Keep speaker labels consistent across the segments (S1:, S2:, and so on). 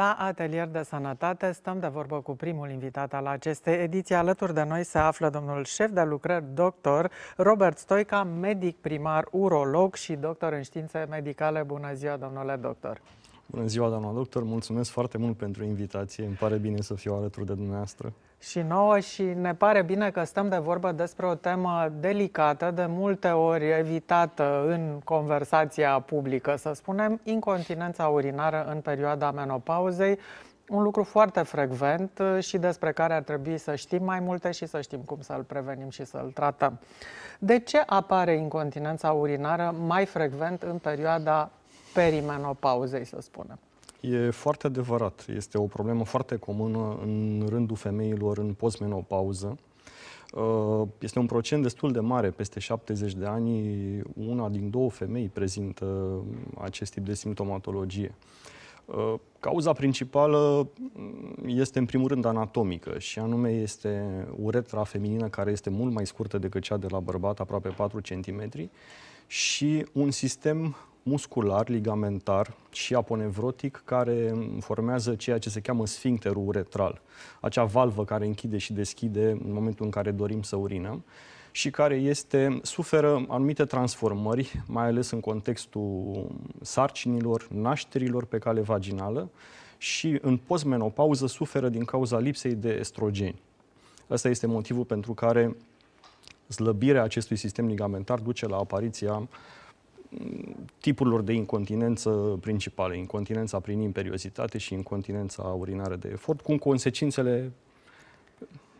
S1: La Atelier de Sănătate stăm de vorbă cu primul invitat al acestei ediții. Alături de noi se află domnul șef de lucrări, doctor Robert Stoica, medic primar, urolog și doctor în științe medicale. Bună ziua, domnule doctor!
S2: Bună ziua, doamna doctor! Mulțumesc foarte mult pentru invitație. Îmi pare bine să fiu alături de dumneavoastră
S1: și nouă și ne pare bine că stăm de vorbă despre o temă delicată, de multe ori evitată în conversația publică, să spunem, incontinența urinară în perioada menopauzei, un lucru foarte frecvent uh, și despre care ar trebui să știm mai multe și să știm cum să-l prevenim și să-l tratăm. De ce apare incontinența urinară mai frecvent în perioada perimenopauzei, să spunem?
S2: E foarte adevărat. Este o problemă foarte comună în rândul femeilor în postmenopauză. Uh, este un procent destul de mare, peste 70 de ani, una din două femei prezintă acest tip de simptomatologie. Uh, cauza principală este, în primul rând, anatomică și anume este uretra feminină care este mult mai scurtă decât cea de la bărbat, aproape 4 cm, și un sistem muscular, ligamentar și aponevrotic care formează ceea ce se cheamă sfincterul uretral, acea valvă care închide și deschide în momentul în care dorim să urinăm și care este, suferă anumite transformări, mai ales în contextul sarcinilor, nașterilor pe cale vaginală și în postmenopauză suferă din cauza lipsei de estrogeni. Asta este motivul pentru care slăbirea acestui sistem ligamentar duce la apariția tipurilor de incontinență principale, incontinența prin imperiozitate și incontinența urinară de efort, cu consecințele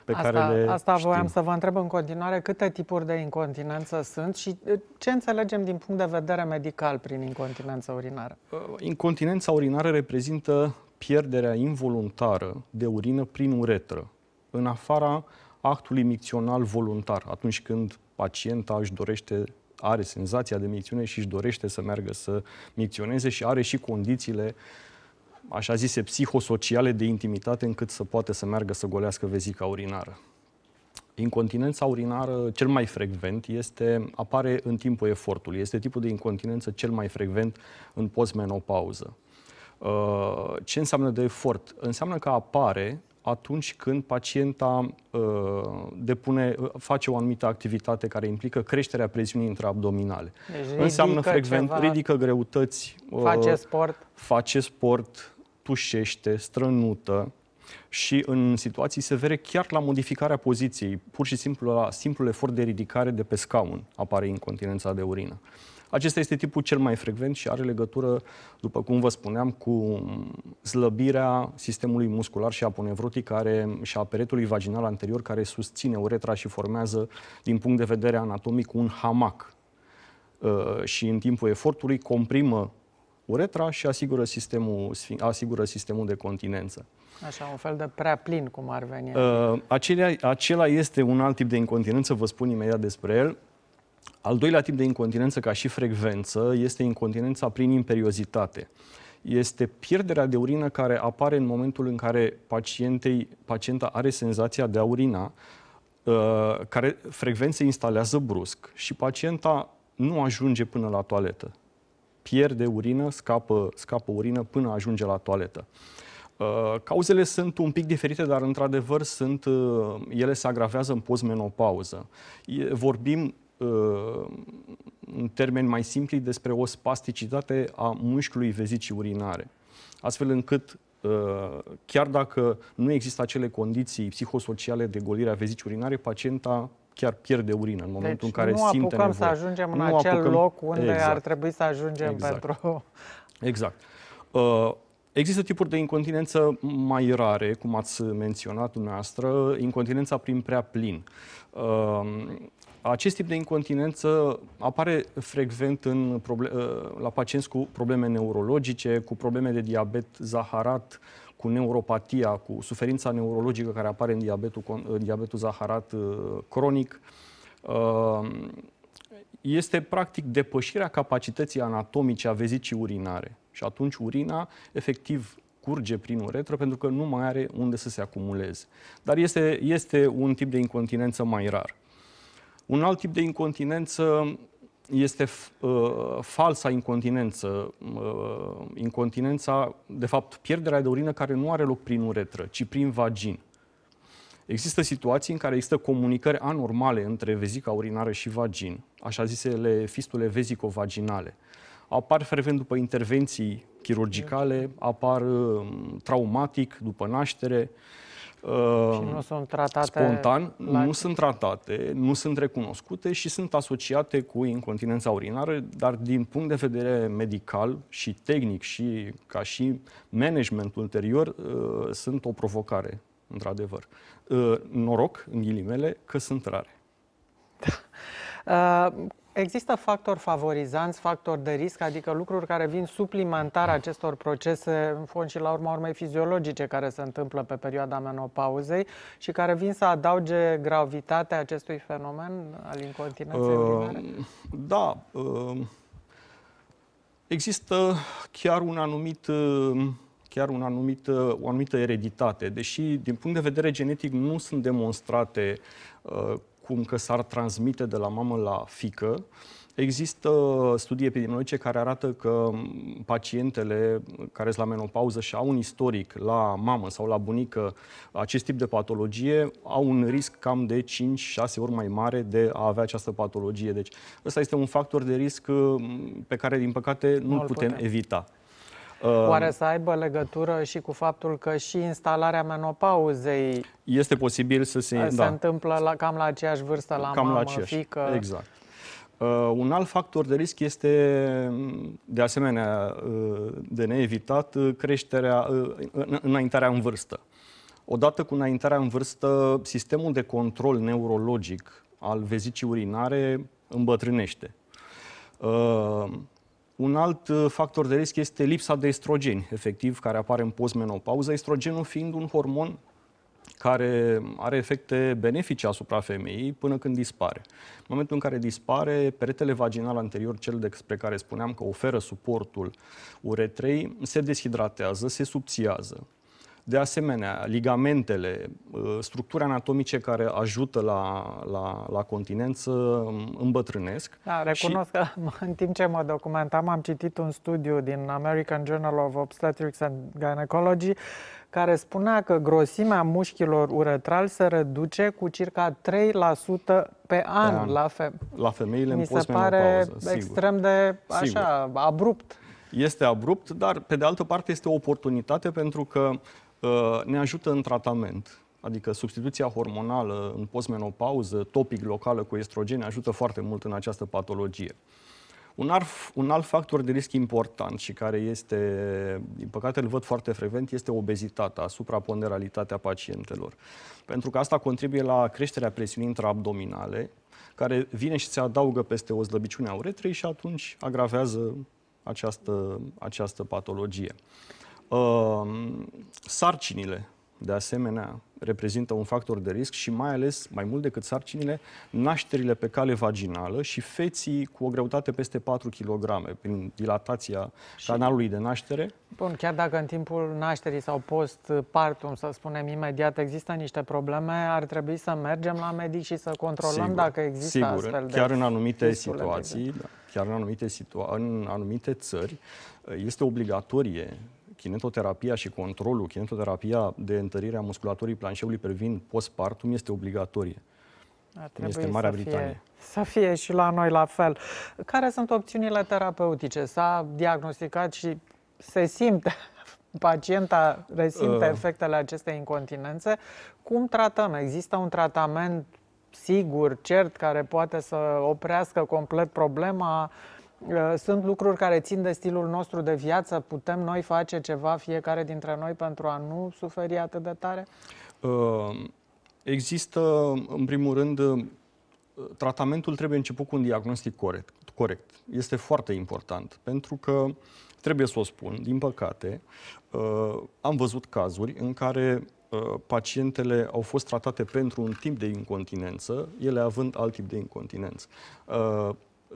S2: pe asta, care le Asta știm. voiam să
S1: vă întreb în continuare câte tipuri de incontinență sunt și uh, ce înțelegem din punct de vedere medical prin incontinență urinară? Uh,
S2: incontinența urinară reprezintă pierderea involuntară de urină prin uretră, în afara actului micțional voluntar, atunci când pacienta își dorește are senzația de micțiune și își dorește să meargă să micționeze și are și condițiile așa zise, psihosociale de intimitate încât să poată să meargă să golească vezica urinară. Incontinența urinară cel mai frecvent este, apare în timpul efortului. Este tipul de incontinență cel mai frecvent în postmenopauză. Uh, ce înseamnă de efort? Înseamnă că apare atunci când pacienta ă, depune, face o anumită activitate care implică creșterea presiunii intraabdominale. Deci Înseamnă frecvent, ceva, ridică greutăți, ă, face sport, face sport tușește, strănută și în situații severe chiar la modificarea poziției, pur și simplu la simplul efort de ridicare de pe scaun apare incontinența de urină. Acesta este tipul cel mai frecvent și are legătură, după cum vă spuneam, cu slăbirea sistemului muscular și aponevrotic care, și a peretului vaginal anterior care susține uretra și formează, din punct de vedere anatomic, un hamac. Uh, și în timpul efortului comprimă uretra și asigură sistemul, asigură sistemul de continență.
S1: Așa, un fel de prea plin, cum ar veni.
S2: Uh, acelea, acela este un alt tip de incontinență, vă spun imediat despre el. Al doilea tip de incontinență ca și frecvență este incontinența prin imperiozitate. Este pierderea de urină care apare în momentul în care pacientei, pacienta are senzația de a urina, uh, care frecvență instalează brusc și pacienta nu ajunge până la toaletă. Pierde urină, scapă, scapă urină până ajunge la toaletă. Uh, cauzele sunt un pic diferite, dar într-adevăr sunt, uh, ele se agravează în postmenopauză. Vorbim în uh, termeni mai simpli, despre o spasticitate a mușchiului vezicii urinare. Astfel încât, uh, chiar dacă nu există acele condiții psihosociale de golire a vezicii urinare, pacienta chiar pierde urină în deci momentul deci în care simte nevoie. nu apucăm să ajungem în nu acel apucăm... loc unde exact. ar
S1: trebui să ajungem exact. pentru...
S2: Exact. Uh, Există tipuri de incontinență mai rare, cum ați menționat dumneavoastră, incontinența prin prea plin. Uh, acest tip de incontinență apare frecvent în ă, la pacienți cu probleme neurologice, cu probleme de diabet zaharat, cu neuropatia, cu suferința neurologică care apare în diabetul, în diabetul zaharat ă, cronic. Ă, este practic depășirea capacității anatomice a vezicii urinare. Și atunci urina efectiv curge prin uretră pentru că nu mai are unde să se acumuleze. Dar este, este un tip de incontinență mai rar. Un alt tip de incontinență este uh, falsa incontinență, uh, incontinența, de fapt, pierderea de urină care nu are loc prin uretră, ci prin vagin. Există situații în care există comunicări anormale între vezica urinară și vagin, așa zisele fistule vezicovaginale. Apar frecvent după intervenții chirurgicale, apar um, traumatic după naștere, uh, Uh, și nu sunt tratate spontan, la... nu sunt tratate, nu sunt recunoscute și sunt asociate cu incontinența urinară, dar din punct de vedere medical și tehnic și ca și management ulterior, uh, sunt o provocare, într-adevăr. Uh, noroc, în ghilimele, că sunt rare.
S1: Da. Uh, Există factori favorizanți, factori de risc, adică lucruri care vin suplimentar acestor procese, în fond și la urma urmei fiziologice, care se întâmplă pe perioada menopauzei și care vin să adauge gravitatea acestui fenomen al incontinenței uh,
S2: Da. Uh, există chiar un anumit uh, chiar un anumit, uh, o anumită ereditate. Deși, din punct de vedere genetic, nu sunt demonstrate uh, cum că s-ar transmite de la mamă la fică, Există studii epidemiologice care arată că pacientele care sunt la menopauză și au un istoric la mamă sau la bunică acest tip de patologie au un risc cam de 5-6 ori mai mare de a avea această patologie. Deci ăsta este un factor de risc uh, pe care, din păcate, nu-l putem, putem evita. Ehm, Oare să
S1: aibă legătură și cu faptul că și instalarea menopauzei
S2: este posibil să se, eh, se da.
S1: întâmplă la, cam la aceeași vârstă, la cam mamă, la aceeași. fică? Exact.
S2: Uh, un alt factor de risc este, de asemenea, uh, de neevitat, eh, creșterea, uh, înaintarea în vârstă. Odată cu înaintarea în vârstă, sistemul de control neurologic al vezicii urinare îmbătrânește. Uh, un alt uh, factor de risc este lipsa de estrogeni, efectiv, care apare în postmenopauză, estrogenul fiind un hormon care are efecte benefice asupra femeii până când dispare. În momentul în care dispare, peretele vaginal anterior, cel despre care spuneam că oferă suportul uretrei, se deshidratează, se subțiază. De asemenea, ligamentele, uh, structuri anatomice care ajută la, la, la continență îmbătrânesc.
S1: Da, recunosc și... că în timp ce mă documentam am citit un studiu din American Journal of Obstetrics and Gynecology care spunea că grosimea mușchilor uretrali se reduce cu circa 3% pe an, pe an. la, fe...
S2: la femeile Mi în se pare extrem de așa, Sigur. abrupt este abrupt, dar pe de altă parte este o oportunitate pentru că Uh, ne ajută în tratament. Adică substituția hormonală în postmenopauză, topic locală cu estrogene, ajută foarte mult în această patologie. Un alt, un alt factor de risc important și care este, din păcate îl văd foarte frecvent, este obezitatea, supraponderalitatea pacientelor. Pentru că asta contribuie la creșterea presiunii intraabdominale, care vine și se adaugă peste o slăbiciune a uretrei și atunci agravează această, această patologie. Uh, sarcinile, de asemenea, reprezintă un factor de risc și mai ales, mai mult decât sarcinile, nașterile pe cale vaginală și feții cu o greutate peste 4 kg prin dilatația și... canalului de naștere.
S1: Bun, chiar dacă în timpul nașterii sau post-partum, să spunem imediat, există niște probleme, ar trebui să mergem la medic și să controlăm sigur, dacă există sigur, astfel de chiar în anumite situații,
S2: da, chiar în anumite, situa- în anumite țări, este obligatorie kinetoterapia și controlul, kinetoterapia de întărire a musculaturii planșeului pelvin postpartum este obligatorie.
S1: A, este Marea să Britanie. Fie, să fie și la noi la fel. Care sunt opțiunile terapeutice? S-a diagnosticat și se simte pacienta resimte uh, efectele acestei incontinențe. Cum tratăm? Există un tratament sigur, cert, care poate să oprească complet problema? Uh, Uh, sunt lucruri care țin de stilul nostru de viață. Putem noi face ceva, fiecare dintre noi, pentru a nu suferi atât de tare?
S2: Uh, există, în primul rând, uh, tratamentul trebuie început cu un diagnostic corect. corect. Este foarte important, pentru că, trebuie să o spun, din păcate, am văzut cazuri în care pacientele au fost tratate pentru un tip de incontinență, ele având alt tip de incontinență.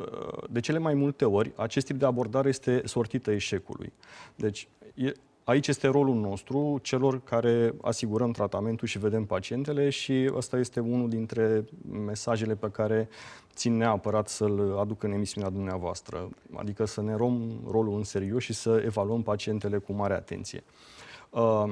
S2: Ă, de cele mai multe ori, acest tip de abordare este sortită eșecului. Deci, e, aici este rolul nostru, celor care asigurăm tratamentul și vedem pacientele și ăsta este unul dintre mesajele pe care țin neapărat să-l aduc în emisiunea dumneavoastră. Adică să ne rom rolul în serios și să evaluăm pacientele cu mare atenție. Ă,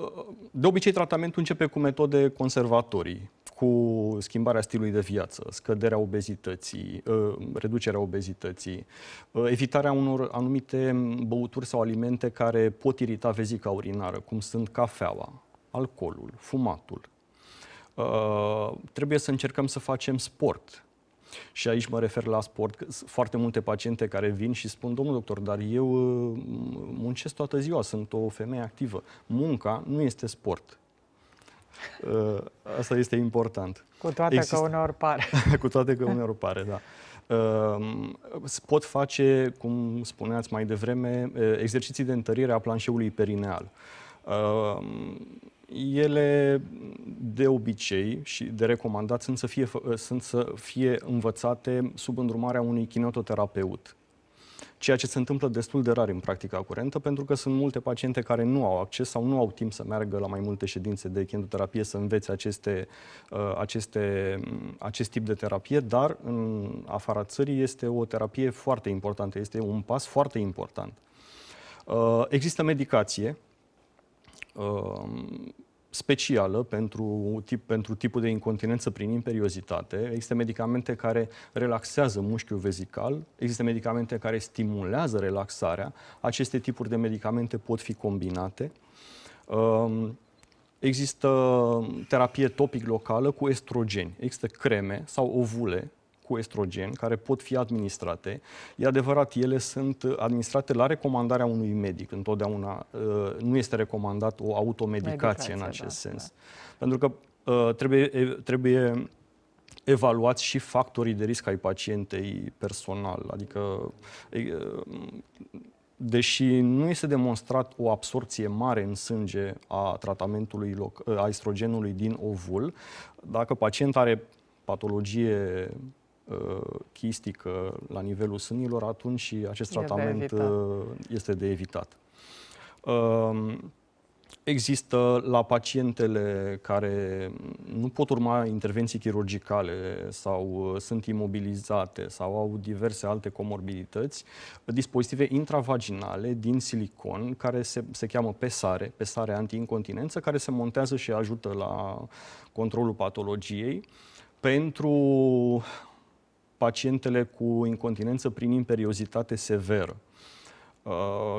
S2: ă, de obicei, tratamentul începe cu metode conservatorii cu schimbarea stilului de viață, scăderea obezității, uh, reducerea obezității, uh, evitarea unor anumite băuturi sau alimente care pot irita vezica urinară, cum sunt cafeaua, alcoolul, fumatul. Uh, trebuie să încercăm să facem sport. Și aici mă refer la sport. Foarte multe paciente care vin și spun, domnul doctor, dar eu muncesc toată ziua, sunt o femeie activă. Munca nu este sport Ă, asta este important. Cu toate Există... că uneori pare. Cu toate că uneori pare, da. Ă, pot face, cum spuneați mai devreme, exerciții de întărire a planșeului perineal. Ă, ele, de obicei și de recomandat, sunt să fie, sunt să fie învățate sub îndrumarea unui kinetoterapeut ceea ce se întâmplă destul de rar în practica curentă, pentru că sunt multe paciente care nu au acces sau nu au timp să meargă la mai multe ședințe de kinetoterapie, să învețe aceste, uh, aceste, mm, acest tip de terapie, dar în afara țării este o terapie foarte importantă, este un pas foarte important. Uh, există medicație, uh, specială pentru, tip, pentru tipul de incontinență prin imperiozitate. Există medicamente care relaxează mușchiul vezical, există medicamente care stimulează relaxarea. Aceste tipuri de medicamente pot fi combinate. Um, Există terapie topic locală cu estrogeni. Există creme sau ovule cu estrogen care pot fi administrate. E adevărat, ele sunt administrate la recomandarea unui medic. Întotdeauna uh, nu este recomandat o automedicație în acest da, sens. Da. Pentru că uh, trebuie, trebuie evaluați și factorii de risc ai pacientei personal. Adică, uh, deși nu este demonstrat o absorție mare în sânge a tratamentului a estrogenului din ovul, dacă pacient are patologie Uh, chistică la nivelul sânilor, atunci și acest tratament de uh, este de evitat. Um, există la pacientele care nu pot urma intervenții chirurgicale sau uh, sunt imobilizate sau au diverse alte comorbidități, dispozitive intravaginale din silicon care se, se cheamă pesare, pesare antiincontinență, care se montează și ajută la controlul patologiei pentru pacientele cu incontinență prin imperiozitate severă uh,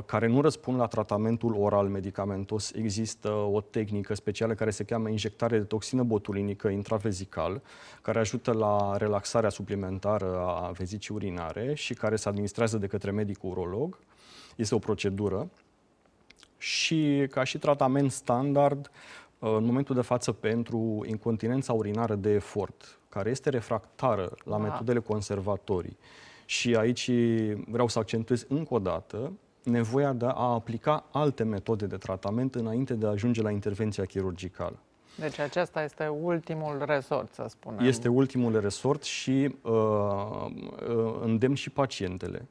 S2: care nu răspund la tratamentul oral medicamentos, există o tehnică specială care se cheamă injectare de toxină botulinică intravezical, care ajută la relaxarea suplimentară a vezicii urinare și care se administrează de către medicul urolog. Este o procedură. Și ca și tratament standard, uh, în momentul de față pentru incontinența urinară de efort, care este refractară la da. metodele conservatorii. Și aici vreau să accentuez încă o dată nevoia de a aplica alte metode de tratament înainte de a ajunge la intervenția chirurgicală.
S1: Deci acesta este ultimul resort, să spunem. Este
S2: ultimul resort și uh, uh, îndemn și pacientele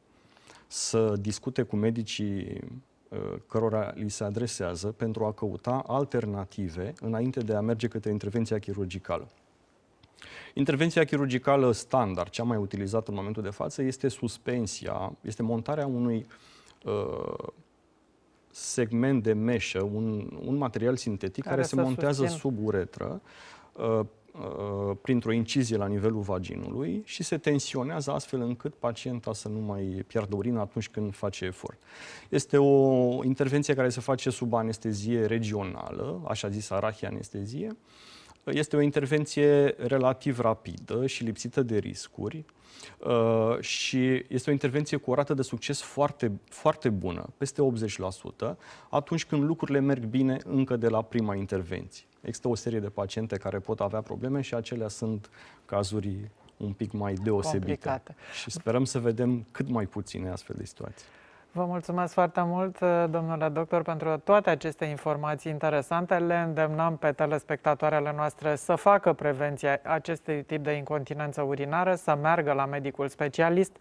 S2: să discute cu medicii uh, cărora li se adresează pentru a căuta alternative înainte de a merge către intervenția chirurgicală. Intervenția chirurgicală standard, cea mai utilizată în momentul de față, este suspensia, este montarea unui uh, segment de meșă, un, un material sintetic care, care se montează susțin. sub uretră, uh, uh, printr-o incizie la nivelul vaginului și se tensionează astfel încât pacienta să nu mai piardă urină atunci când face efort. Este o intervenție care se face sub anestezie regională, așa zis arahianestezie, anestezie, este o intervenție relativ rapidă și lipsită de riscuri uh, și este o intervenție cu o rată de succes foarte, foarte bună, peste 80%, atunci când lucrurile merg bine încă de la prima intervenție. Există o serie de paciente care pot avea probleme și acelea sunt cazuri un pic mai deosebite. Complicate. Și sperăm să vedem cât mai puține astfel de situații.
S1: Vă mulțumesc foarte mult, uh, domnule doctor, pentru toate aceste informații interesante. Le îndemnăm pe telespectatoarele noastre să facă prevenția acestui tip de incontinență urinară, să meargă la medicul specialist.